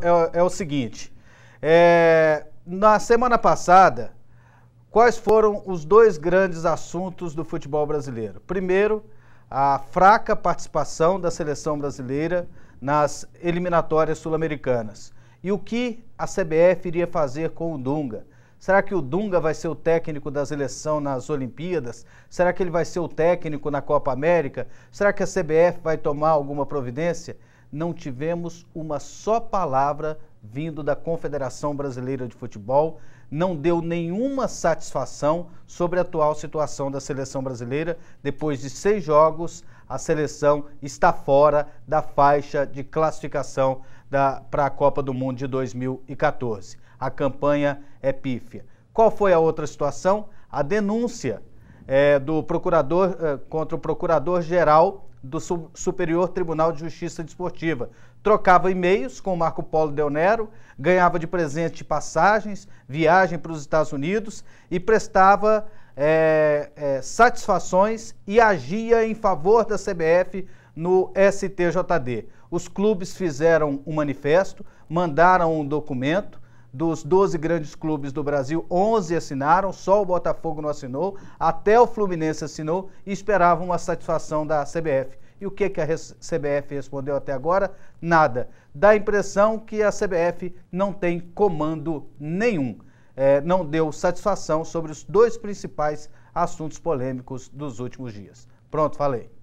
é, é o seguinte: é, na semana passada, quais foram os dois grandes assuntos do futebol brasileiro? Primeiro, a fraca participação da seleção brasileira nas eliminatórias sul-americanas e o que a CBF iria fazer com o Dunga. Será que o Dunga vai ser o técnico da seleção nas Olimpíadas? Será que ele vai ser o técnico na Copa América? Será que a CBF vai tomar alguma providência? Não tivemos uma só palavra vindo da Confederação Brasileira de Futebol, não deu nenhuma satisfação sobre a atual situação da seleção brasileira. Depois de seis jogos, a seleção está fora da faixa de classificação para a Copa do Mundo de 2014. A campanha é pífia. Qual foi a outra situação? A denúncia é, do procurador é, contra o procurador-geral do Superior Tribunal de Justiça Desportiva. Trocava e-mails com Marco Polo Del Nero, ganhava de presente passagens, viagem para os Estados Unidos e prestava é, é, satisfações e agia em favor da CBF no STJD. Os clubes fizeram um manifesto, mandaram um documento. Dos 12 grandes clubes do Brasil, 11 assinaram, só o Botafogo não assinou, até o Fluminense assinou e esperavam uma satisfação da CBF. E o que, que a CBF respondeu até agora? Nada. Dá a impressão que a CBF não tem comando nenhum. É, não deu satisfação sobre os dois principais assuntos polêmicos dos últimos dias. Pronto, falei.